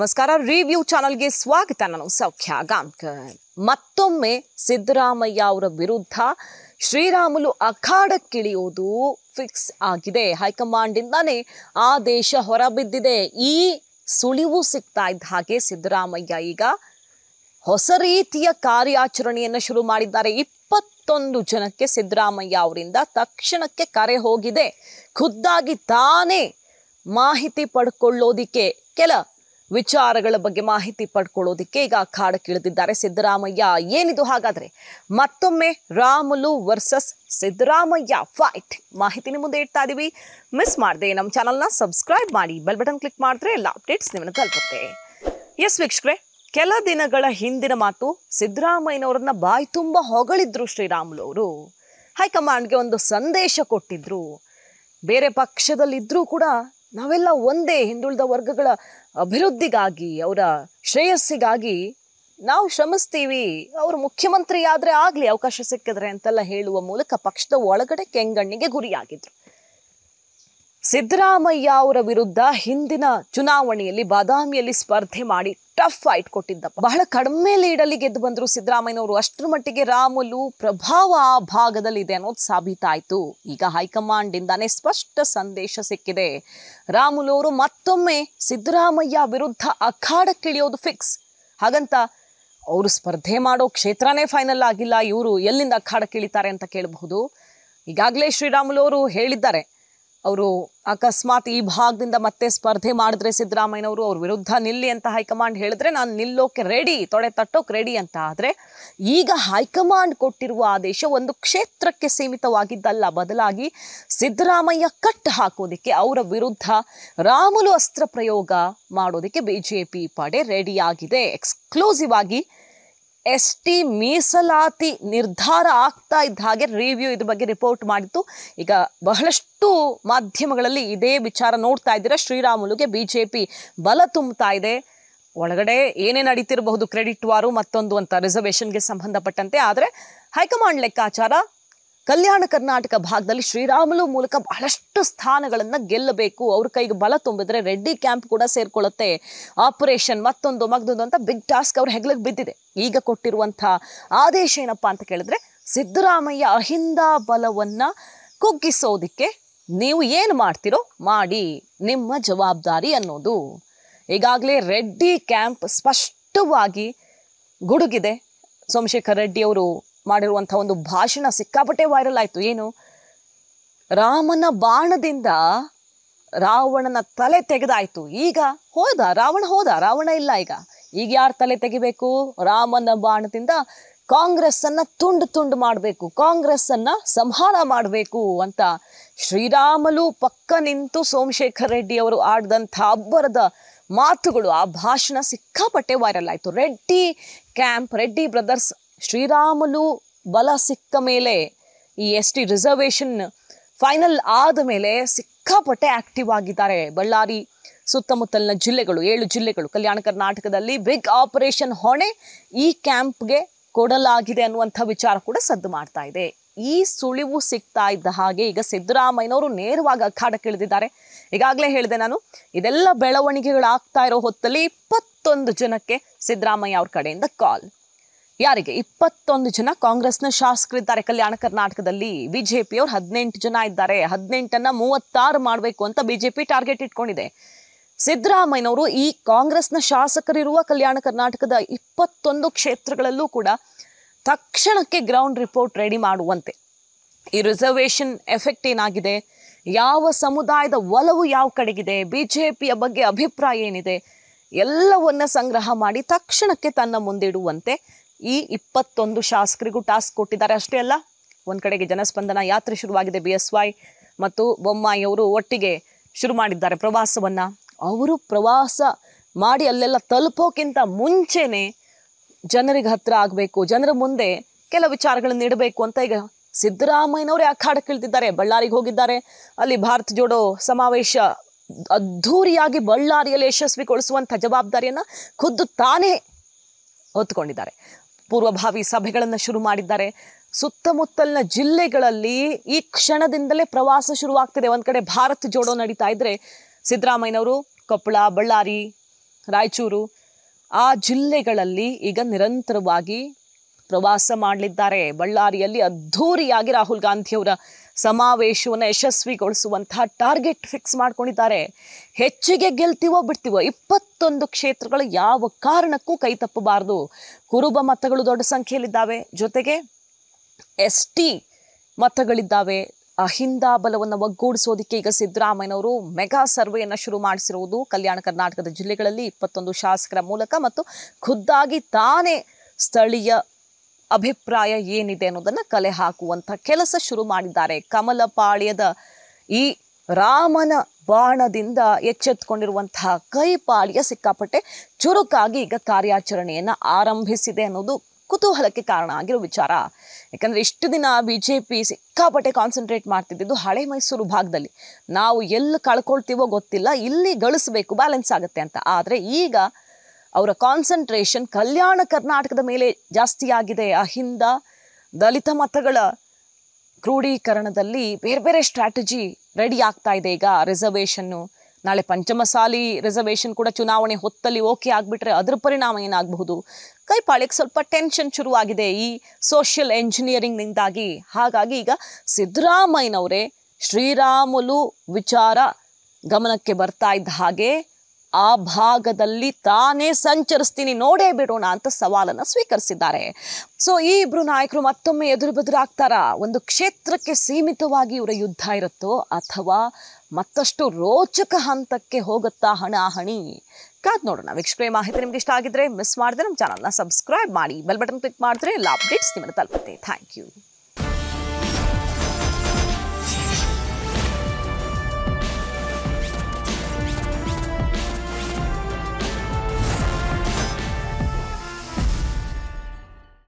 ನಮಸ್ಕಾರ ರಿವ್ಯೂ ಚಾನಲ್ಗೆ ಸ್ವಾಗತ ನಾನು ಸೌಖ್ಯ ಗಾಂಕರ್ ಮತ್ತೊಮ್ಮೆ ಸಿದ್ದರಾಮಯ್ಯ ಅವರ ವಿರುದ್ಧ ಶ್ರೀರಾಮುಲು ಅಖಾಡಕ್ಕಿಳಿಯೋದು ಫಿಕ್ಸ್ ಆಗಿದೆ ಆ ದೇಶ ಹೊರಬಿದ್ದಿದೆ ಈ ಸುಳಿವು ಸಿಗ್ತಾ ಇದ್ದ ಹಾಗೆ ಸಿದ್ದರಾಮಯ್ಯ ಈಗ ಹೊಸ ರೀತಿಯ ಕಾರ್ಯಾಚರಣೆಯನ್ನು ಶುರು ಮಾಡಿದ್ದಾರೆ ಇಪ್ಪತ್ತೊಂದು ಜನಕ್ಕೆ ಸಿದ್ದರಾಮಯ್ಯ ಅವರಿಂದ ತಕ್ಷಣಕ್ಕೆ ಕರೆ ಹೋಗಿದೆ ಖುದ್ದಾಗಿ ತಾನೇ ಮಾಹಿತಿ ಪಡ್ಕೊಳ್ಳೋದಿಕ್ಕೆ ಕೆಲ ವಿಚಾರಗಳ ಬಗ್ಗೆ ಮಾಹಿತಿ ಪಡ್ಕೊಳ್ಳೋದಕ್ಕೆ ಈಗ ಕಾಡಕ್ಕಿಳಿದಿದ್ದಾರೆ ಸಿದ್ದರಾಮಯ್ಯ ಏನಿದು ಹಾಗಾದರೆ ಮತ್ತೊಮ್ಮೆ ರಾಮುಲು ವರ್ಸಸ್ ಸಿದ್ದರಾಮಯ್ಯ ಫೈಟ್ ಮಾಹಿತಿನ ಮುಂದೆ ಇಡ್ತಾ ಇದೀವಿ ಮಿಸ್ ಮಾಡಿದೆ ನಮ್ಮ ಚಾನಲ್ನ ಸಬ್ಸ್ಕ್ರೈಬ್ ಮಾಡಿ ಬೆಲ್ ಬಟನ್ ಕ್ಲಿಕ್ ಮಾಡಿದ್ರೆ ಎಲ್ಲ ಅಪ್ಡೇಟ್ಸ್ ನಿಮ್ಮನ್ನು ತಲುಪುತ್ತೆ ಎಸ್ ವೀಕ್ಷಕರೇ ಕೆಲ ದಿನಗಳ ಹಿಂದಿನ ಮಾತು ಸಿದ್ದರಾಮಯ್ಯನವರನ್ನ ಬಾಯಿ ತುಂಬ ಹೊಗಳಿದ್ರು ಶ್ರೀರಾಮುಲು ಅವರು ಹೈಕಮಾಂಡ್ಗೆ ಒಂದು ಸಂದೇಶ ಕೊಟ್ಟಿದ್ರು ಬೇರೆ ಪಕ್ಷದಲ್ಲಿದ್ದರೂ ಕೂಡ ನಾವೆಲ್ಲ ಒಂದೇ ಹಿಂದುಳಿದ ವರ್ಗಗಳ ಅಭಿವೃದ್ಧಿಗಾಗಿ ಅವರ ಶ್ರೇಯಸ್ಸಿಗಾಗಿ ನಾವು ಶ್ರಮಿಸ್ತೀವಿ ಅವರು ಮುಖ್ಯಮಂತ್ರಿ ಆದರೆ ಆಗಲಿ ಅವಕಾಶ ಸಿಕ್ಕಿದ್ರೆ ಅಂತೆಲ್ಲ ಹೇಳುವ ಮೂಲಕ ಪಕ್ಷದ ಒಳಗಡೆ ಕೆಂಗಣ್ಣಿಗೆ ಗುರಿಯಾಗಿದ್ರು ಸಿದ್ದರಾಮಯ್ಯ ಅವರ ವಿರುದ್ಧ ಹಿಂದಿನ ಚುನಾವಣೆಯಲ್ಲಿ ಬಾದಾಮಿಯಲ್ಲಿ ಸ್ಪರ್ಧೆ ಮಾಡಿ ಟಫ್ ಫೈಟ್ ಕೊಟ್ಟಿದ್ದಪ್ಪ ಬಹಳ ಕಡಿಮೆ ಲೀಡಲ್ಲಿ ಗೆದ್ದು ಬಂದರು ಸಿದ್ದರಾಮಯ್ಯನವರು ಅಷ್ಟರ ಮಟ್ಟಿಗೆ ರಾಮುಲು ಪ್ರಭಾವ ಆ ಭಾಗದಲ್ಲಿ ಇದೆ ಅನ್ನೋದು ಸಾಬೀತಾಯಿತು ಈಗ ಹೈಕಮಾಂಡ್ ಇಂದಾನೇ ಸ್ಪಷ್ಟ ಸಂದೇಶ ಸಿಕ್ಕಿದೆ ರಾಮುಲು ಅವರು ಮತ್ತೊಮ್ಮೆ ಸಿದ್ದರಾಮಯ್ಯ ವಿರುದ್ಧ ಅಖಾಡಕ್ಕಿಳಿಯೋದು ಫಿಕ್ಸ್ ಹಾಗಂತ ಅವರು ಸ್ಪರ್ಧೆ ಮಾಡೋ ಕ್ಷೇತ್ರನೇ ಫೈನಲ್ ಆಗಿಲ್ಲ ಇವರು ಎಲ್ಲಿಂದ ಅಖಾಡಕ್ಕಿಳಿತಾರೆ ಅಂತ ಕೇಳಬಹುದು ಈಗಾಗಲೇ ಶ್ರೀರಾಮುಲು ಅವರು ಹೇಳಿದ್ದಾರೆ ಅವರು ಅಕಸ್ಮಾತ್ ಈ ಭಾಗದಿಂದ ಮತ್ತೆ ಸ್ಪರ್ಧೆ ಮಾಡಿದ್ರೆ ಸಿದ್ದರಾಮಯ್ಯನವರು ಅವ್ರ ವಿರುದ್ಧ ನಿಲ್ಲಿ ಅಂತ ಹೈಕಮಾಂಡ್ ಹೇಳಿದ್ರೆ ನಾನು ನಿಲ್ಲೋಕೆ ರೆಡಿ ತೊಡೆ ತಟ್ಟೋಕೆ ರೆಡಿ ಅಂತ ಆದರೆ ಈಗ ಹೈಕಮಾಂಡ್ ಕೊಟ್ಟಿರುವ ಆದೇಶ ಒಂದು ಕ್ಷೇತ್ರಕ್ಕೆ ಸೀಮಿತವಾಗಿದ್ದಲ್ಲ ಬದಲಾಗಿ ಸಿದ್ದರಾಮಯ್ಯ ಕಟ್ ಹಾಕೋದಕ್ಕೆ ಅವರ ವಿರುದ್ಧ ರಾಮುಲು ಅಸ್ತ್ರ ಪ್ರಯೋಗ ಮಾಡೋದಕ್ಕೆ ಬಿ ಜೆ ಪಿ ಪಡೆ ರೆಡಿಯಾಗಿದೆ ಎಕ್ಸ್ಕ್ಲೂಸಿವ್ ಆಗಿ ಎಸ್ ಟಿ ಮೀಸಲಾತಿ ನಿರ್ಧಾರ ಆಗ್ತಾ ಇದ್ದ ಹಾಗೆ ರಿವ್ಯೂ ಇದ್ರ ಬಗ್ಗೆ ರಿಪೋರ್ಟ್ ಮಾಡಿತ್ತು ಈಗ ಬಹಳಷ್ಟು ಮಾಧ್ಯಮಗಳಲ್ಲಿ ಇದೇ ವಿಚಾರ ನೋಡ್ತಾ ಇದ್ದೀರಾ ಶ್ರೀರಾಮುಲುಗೆ ಬಿ ಜೆ ಪಿ ಬಲ ತುಂಬ್ತಾ ಇದೆ ಒಳಗಡೆ ಏನೇ ನಡೀತಿರಬಹುದು ಕ್ರೆಡಿಟ್ ವಾರು ಮತ್ತೊಂದು ಅಂತ ರಿಸರ್ವೇಷನ್ಗೆ ಸಂಬಂಧಪಟ್ಟಂತೆ ಆದರೆ ಹೈಕಮಾಂಡ್ ಲೆಕ್ಕಾಚಾರ ಕಲ್ಯಾಣ ಕರ್ನಾಟಕ ಭಾಗದಲ್ಲಿ ಶ್ರೀರಾಮುಲು ಮೂಲಕ ಬಹಳಷ್ಟು ಸ್ಥಾನಗಳನ್ನು ಗೆಲ್ಲಬೇಕು ಅವ್ರ ಕೈಗೆ ಬಲ ತುಂಬಿದ್ರೆ ರೆಡ್ಡಿ ಕ್ಯಾಂಪ್ ಕೂಡ ಸೇರ್ಕೊಳ್ಳುತ್ತೆ ಆಪರೇಷನ್ ಮತ್ತೊಂದು ಮಗ್ದೊಂದು ಅಂತ ಬಿಗ್ ಟಾಸ್ಕ್ ಅವ್ರ ಹೆಗ್ಲಿಗೆ ಬಿದ್ದಿದೆ ಈಗ ಕೊಟ್ಟಿರುವಂಥ ಆದೇಶ ಏನಪ್ಪ ಅಂತ ಕೇಳಿದ್ರೆ ಸಿದ್ದರಾಮಯ್ಯ ಅಹಿಂದ ಬಲವನ್ನು ಕುಗ್ಗಿಸೋದಕ್ಕೆ ನೀವು ಏನು ಮಾಡ್ತಿರೋ ಮಾಡಿ ನಿಮ್ಮ ಜವಾಬ್ದಾರಿ ಅನ್ನೋದು ಈಗಾಗಲೇ ರೆಡ್ಡಿ ಕ್ಯಾಂಪ್ ಸ್ಪಷ್ಟವಾಗಿ ಗುಡುಗಿದೆ ಸೋಮಶೇಖರ್ ರೆಡ್ಡಿ ಅವರು ಮಾಡಿರುವಂಥ ಒಂದು ಭಾಷಣ ಸಿಕ್ಕಾಪಟ್ಟೆ ವೈರಲ್ ಆಯಿತು ಏನು ರಾಮನ ಬಾಣದಿಂದ ರಾವಣನ ತಲೆ ತೆಗೆದಾಯಿತು ಈಗ ಹೋದ ರಾವಣ ಹೋದ ರಾವಣ ಇಲ್ಲ ಈಗ ಈಗ ಯಾರು ತಲೆ ತೆಗಿಬೇಕು ರಾಮನ ಬಾಣದಿಂದ ಕಾಂಗ್ರೆಸ್ಸನ್ನು ತುಂಡು ತುಂಡು ಮಾಡಬೇಕು ಕಾಂಗ್ರೆಸ್ಸನ್ನು ಸಂಹಾರ ಮಾಡಬೇಕು ಅಂತ ಶ್ರೀರಾಮಲು ಪಕ್ಕ ನಿಂತು ಸೋಮಶೇಖರ್ ಅವರು ಆಡಿದಂಥ ಅಬ್ಬರದ ಮಾತುಗಳು ಆ ಭಾಷಣ ಸಿಕ್ಕಾಪಟ್ಟೆ ವೈರಲ್ ಆಯಿತು ರೆಡ್ಡಿ ಕ್ಯಾಂಪ್ ರೆಡ್ಡಿ ಬ್ರದರ್ಸ್ ಶ್ರೀರಾಮುಲು ಬಲ ಸಿಕ್ಕ ಮೇಲೆ ಈ ಎಸ್ ಟಿ ರಿಸರ್ವೇಶನ್ ಫೈನಲ್ ಆದ ಮೇಲೆ ಸಿಕ್ಕಾಪಟ್ಟೆ ಆಕ್ಟಿವ್ ಆಗಿದ್ದಾರೆ ಬಳ್ಳಾರಿ ಸುತ್ತಮುತ್ತಲಿನ ಜಿಲ್ಲೆಗಳು ಏಳು ಜಿಲ್ಲೆಗಳು ಕಲ್ಯಾಣ ಕರ್ನಾಟಕದಲ್ಲಿ ಬಿಗ್ ಆಪರೇಷನ್ ಹೊಣೆ ಈ ಕ್ಯಾಂಪ್ಗೆ ಕೊಡಲಾಗಿದೆ ಅನ್ನುವಂಥ ವಿಚಾರ ಕೂಡ ಸದ್ದು ಮಾಡ್ತಾ ಇದೆ ಈ ಸುಳಿವು ಸಿಗ್ತಾ ಇದ್ದ ಹಾಗೆ ಈಗ ಸಿದ್ದರಾಮಯ್ಯನವರು ನೇರವಾಗಿ ಅಖಾಡಕ್ಕೆ ಇಳಿದಿದ್ದಾರೆ ಈಗಾಗಲೇ ಹೇಳಿದೆ ನಾನು ಇದೆಲ್ಲ ಬೆಳವಣಿಗೆಗಳಾಗ್ತಾ ಇರೋ ಹೊತ್ತಲ್ಲಿ ಇಪ್ಪತ್ತೊಂದು ಜನಕ್ಕೆ ಸಿದ್ದರಾಮಯ್ಯ ಅವ್ರ ಕಡೆಯಿಂದ ಕಾಲ್ ಯಾರಿಗೆ ಇಪ್ಪತ್ತೊಂದು ಜನ ಕಾಂಗ್ರೆಸ್ನ ಶಾಸಕರಿದ್ದಾರೆ ಕಲ್ಯಾಣ ಕರ್ನಾಟಕದಲ್ಲಿ ಬಿಜೆಪಿಯವರು ಹದಿನೆಂಟು ಜನ ಇದ್ದಾರೆ ಹದಿನೆಂಟನ್ನು ಮೂವತ್ತಾರು ಮಾಡಬೇಕು ಅಂತ ಬಿಜೆಪಿ ಟಾರ್ಗೆಟ್ ಇಟ್ಕೊಂಡಿದೆ ಸಿದ್ದರಾಮಯ್ಯನವರು ಈ ಕಾಂಗ್ರೆಸ್ನ ಶಾಸಕರಿರುವ ಕಲ್ಯಾಣ ಕರ್ನಾಟಕದ ಇಪ್ಪತ್ತೊಂದು ಕ್ಷೇತ್ರಗಳಲ್ಲೂ ಕೂಡ ತಕ್ಷಣಕ್ಕೆ ಗ್ರೌಂಡ್ ರಿಪೋರ್ಟ್ ರೆಡಿ ಮಾಡುವಂತೆ ಈ ರಿಸರ್ವೇಷನ್ ಎಫೆಕ್ಟ್ ಏನಾಗಿದೆ ಯಾವ ಸಮುದಾಯದ ಒಲವು ಯಾವ ಕಡೆಗಿದೆ ಬಿಜೆಪಿಯ ಬಗ್ಗೆ ಅಭಿಪ್ರಾಯ ಏನಿದೆ ಎಲ್ಲವನ್ನ ಸಂಗ್ರಹ ಮಾಡಿ ತಕ್ಷಣಕ್ಕೆ ತನ್ನ ಮುಂದಿಡುವಂತೆ ಈ ಇಪ್ಪತ್ತೊಂದು ಶಾಸಕರಿಗೂ ಟಾಸ್ಕ್ ಕೊಟ್ಟಿದ್ದಾರೆ ಅಷ್ಟೇ ಅಲ್ಲ ಒಂದು ಕಡೆಗೆ ಜನಸ್ಪಂದನ ಯಾತ್ರೆ ಶುರುವಾಗಿದೆ ಬಿ ಎಸ್ ವೈ ಮತ್ತು ಬೊಮ್ಮಾಯಿಯವರು ಒಟ್ಟಿಗೆ ಶುರು ಮಾಡಿದ್ದಾರೆ ಪ್ರವಾಸವನ್ನು ಅವರು ಪ್ರವಾಸ ಮಾಡಿ ಅಲ್ಲೆಲ್ಲ ತಲುಪೋಕ್ಕಿಂತ ಮುಂಚೆನೇ ಜನರಿಗೆ ಹತ್ತಿರ ಆಗಬೇಕು ಜನರ ಮುಂದೆ ಕೆಲ ವಿಚಾರಗಳನ್ನು ನೀಡಬೇಕು ಅಂತ ಈಗ ಸಿದ್ದರಾಮಯ್ಯನವರೇ ಅಖಾಡಕ್ಕೆ ಇಳಿದಿದ್ದಾರೆ ಬಳ್ಳಾರಿಗೆ ಹೋಗಿದ್ದಾರೆ ಅಲ್ಲಿ ಭಾರತ್ ಜೋಡೋ ಸಮಾವೇಶ ಅದ್ಧೂರಿಯಾಗಿ ಬಳ್ಳಾರಿಯಲ್ಲಿ ಯಶಸ್ವಿಗೊಳಿಸುವಂಥ ಜವಾಬ್ದಾರಿಯನ್ನು ಖುದ್ದು ತಾನೇ ಹೊತ್ಕೊಂಡಿದ್ದಾರೆ ಪೂರ್ವಭಾವಿ ಸಭೆಗಳನ್ನು ಶುರು ಮಾಡಿದ್ದಾರೆ ಸುತ್ತಮುತ್ತಲಿನ ಜಿಲ್ಲೆಗಳಲ್ಲಿ ಈ ಕ್ಷಣದಿಂದಲೇ ಪ್ರವಾಸ ಶುರುವಾಗ್ತಿದೆ ಒಂದು ಕಡೆ ಭಾರತ್ ಜೋಡೋ ನಡೀತಾ ಇದ್ದರೆ ಸಿದ್ದರಾಮಯ್ಯನವರು ಕೊಪ್ಪಳ ಬಳ್ಳಾರಿ ರಾಯಚೂರು ಆ ಜಿಲ್ಲೆಗಳಲ್ಲಿ ಈಗ ನಿರಂತರವಾಗಿ ಪ್ರವಾಸ ಮಾಡಲಿದ್ದಾರೆ ಬಳ್ಳಾರಿಯಲ್ಲಿ ಅದ್ಧೂರಿಯಾಗಿ ರಾಹುಲ್ ಗಾಂಧಿಯವರ ಸಮಾವೇಶವನ್ನು ಯಶಸ್ವಿಗೊಳಿಸುವಂತಹ ಟಾರ್ಗೆಟ್ ಫಿಕ್ಸ್ ಮಾಡ್ಕೊಂಡಿದ್ದಾರೆ ಹೆಚ್ಚಿಗೆ ಗೆಲ್ತೀವೋ ಬಿಡ್ತೀವೋ ಇಪ್ಪತ್ತೊಂದು ಕ್ಷೇತ್ರಗಳು ಯಾವ ಕಾರಣಕ್ಕೂ ಕೈ ತಪ್ಪಬಾರದು ಕುರುಬ ಮತಗಳು ದೊಡ್ಡ ಸಂಖ್ಯೆಯಲ್ಲಿದ್ದಾವೆ ಜೊತೆಗೆ ಎಸ್ ಟಿ ಮತಗಳಿದ್ದಾವೆ ಅಹಿಂದ ಬಲವನ್ನು ಒಗ್ಗೂಡಿಸೋದಕ್ಕೆ ಈಗ ಸಿದ್ದರಾಮಯ್ಯನವರು ಮೆಗಾ ಸರ್ವೆಯನ್ನು ಶುರು ಮಾಡಿಸಿರುವುದು ಕಲ್ಯಾಣ ಕರ್ನಾಟಕದ ಜಿಲ್ಲೆಗಳಲ್ಲಿ ಇಪ್ಪತ್ತೊಂದು ಶಾಸಕರ ಮೂಲಕ ಮತ್ತು ಖುದ್ದಾಗಿ ತಾನೇ ಸ್ಥಳೀಯ ಅಭಿಪ್ರಾಯ ಏನಿದೆ ಅನ್ನೋದನ್ನು ಕಲೆ ಹಾಕುವಂಥ ಕೆಲಸ ಶುರು ಮಾಡಿದ್ದಾರೆ ಕಮಲಪಾಳ್ಯದ ಈ ರಾಮನ ಬಾಣದಿಂದ ಎಚ್ಚೆತ್ಕೊಂಡಿರುವಂತಹ ಕೈಪಾಳ್ಯ ಸಿಕ್ಕಾಪಟ್ಟೆ ಚುರುಕಾಗಿ ಈಗ ಕಾರ್ಯಾಚರಣೆಯನ್ನು ಆರಂಭಿಸಿದೆ ಅನ್ನೋದು ಕುತೂಹಲಕ್ಕೆ ಕಾರಣ ಆಗಿರೋ ವಿಚಾರ ಯಾಕಂದರೆ ಇಷ್ಟು ದಿನ ಬಿ ಜೆ ಪಿ ಸಿಕ್ಕಾಪಟ್ಟೆ ಕಾನ್ಸಂಟ್ರೇಟ್ ಮಾಡ್ತಿದ್ದಿದ್ದು ಹಳೆ ಮೈಸೂರು ಭಾಗದಲ್ಲಿ ನಾವು ಎಲ್ಲಿ ಕಳ್ಕೊಳ್ತೀವೋ ಗೊತ್ತಿಲ್ಲ ಇಲ್ಲಿ ಗಳಿಸ್ಬೇಕು ಬ್ಯಾಲೆನ್ಸ್ ಆಗುತ್ತೆ ಅಂತ ಆದರೆ ಈಗ ಅವರ ಕಾನ್ಸಂಟ್ರೇಷನ್ ಕಲ್ಯಾಣ ಕರ್ನಾಟಕದ ಮೇಲೆ ಜಾಸ್ತಿಯಾಗಿದೆ ಅಹಿಂದ ದಲಿತ ಮತಗಳ ಕ್ರೋಢೀಕರಣದಲ್ಲಿ ಬೇರೆ ಬೇರೆ ಸ್ಟ್ರಾಟಜಿ ರೆಡಿ ಆಗ್ತಾ ಇದೆ ಈಗ ರಿಸರ್ವೇಷನ್ನು ನಾಳೆ ಪಂಚಮಸಾಲಿ ರಿಸರ್ವೇಷನ್ ಕೂಡ ಚುನಾವಣೆ ಹೊತ್ತಲ್ಲಿ ಓಕೆ ಆಗಿಬಿಟ್ರೆ ಅದರ ಪರಿಣಾಮ ಏನಾಗಬಹುದು ಕೈಪಾಳಿಗೆ ಸ್ವಲ್ಪ ಟೆನ್ಷನ್ ಶುರುವಾಗಿದೆ ಈ ಸೋಷಿಯಲ್ ಎಂಜಿನಿಯರಿಂಗ್ನಿಂದಾಗಿ ಹಾಗಾಗಿ ಈಗ ಸಿದ್ದರಾಮಯ್ಯನವರೇ ಶ್ರೀರಾಮುಲು ವಿಚಾರ ಗಮನಕ್ಕೆ ಬರ್ತಾ ಇದ್ದ ಹಾಗೆ ಆ ಭಾಗದಲ್ಲಿ ತಾನೇ ಸಂಚರಿಸ್ತೀನಿ ನೋಡೇ ಬಿಡೋಣ ಅಂತ ಸವಾಲನ್ನು ಸ್ವೀಕರಿಸಿದ್ದಾರೆ ಸೊ ಈ ಇಬ್ಬರು ನಾಯಕರು ಮತ್ತೊಮ್ಮೆ ಎದುರು ಬದುರಾಗ್ತಾರ ಒಂದು ಕ್ಷೇತ್ರಕ್ಕೆ ಸೀಮಿತವಾಗಿ ಇವರ ಯುದ್ಧ ಇರುತ್ತೋ ಅಥವಾ ಮತ್ತಷ್ಟು ರೋಚಕ ಹಂತಕ್ಕೆ ಹೋಗುತ್ತಾ ಹಣ ಹಣಿ ಕಾದ್ ನೋಡೋಣ ವೀಕ್ಷಕರೇ ಮಾಹಿತಿ ನಿಮ್ಗೆ ಇಷ್ಟ ಆಗಿದ್ರೆ ಮಿಸ್ ಮಾಡಿದ್ರೆ ನಮ್ಮ ಚಾನಲ್ನ ಸಬ್ಸ್ಕ್ರೈಬ್ ಮಾಡಿ ಬೆಲ್ ಬಟನ್ ಕ್ಲಿಕ್ ಮಾಡಿದ್ರೆ ಎಲ್ಲ ಅಪ್ಡೇಟ್ಸ್ ನಿಮ್ಮನ್ನು ತಲುಪುತ್ತೆ ಥ್ಯಾಂಕ್ ಯು